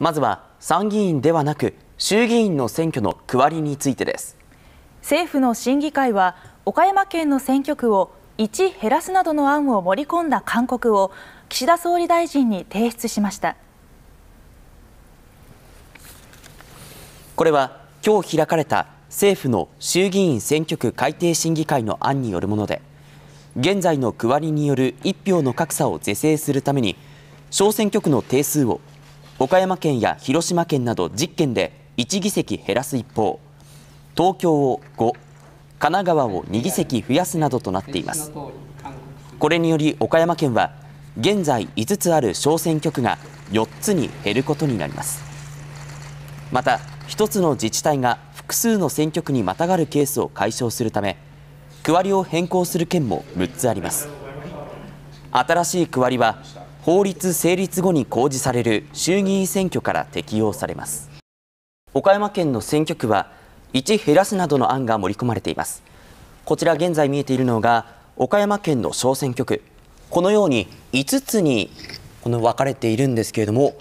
まずは参議院ではなく衆議院の選挙の区割りについてです政府の審議会は岡山県の選挙区を1減らすなどの案を盛り込んだ勧告を岸田総理大臣に提出しましたこれは今日開かれた政府の衆議院選挙区改定審議会の案によるもので現在の区割りによる1票の格差を是正するために小選挙区の定数を岡山県や広島県など10県で1議席減らす一方東京を5神奈川を2議席増やすなどとなっていますこれにより岡山県は現在5つある小選挙区が4つに減ることになりますまた1つの自治体が複数の選挙区にまたがるケースを解消するため区割りを変更する県も6つあります新しい区割りは法律成立後に公示される衆議院選挙から適用されます岡山県の選挙区は1減らすなどの案が盛り込まれていますこちら現在見えているのが岡山県の小選挙区このように5つにこの分かれているんですけれども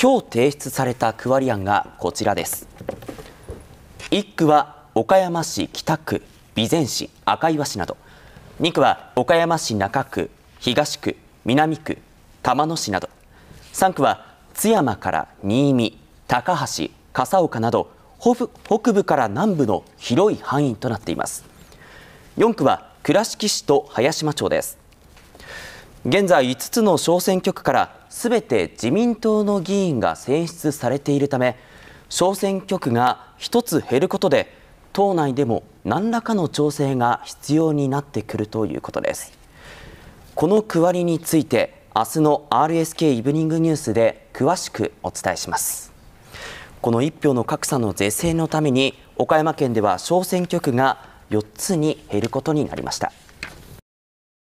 今日提出された区割り案がこちらです1区は岡山市北区備前市赤岩市など2区は岡山市中区東区南区玉野市など3区は津山から新見高橋笠岡など北部から南部の広い範囲となっています4区は倉敷市と早島町です現在5つの小選挙区からすべて自民党の議員が選出されているため小選挙区が1つ減ることで党内でも何らかの調整が必要になってくるということですこの区割りについて明日の RSK イブニングニュースで詳しくお伝えしますこの一票の格差の是正のために岡山県では小選挙区が4つに減ることになりました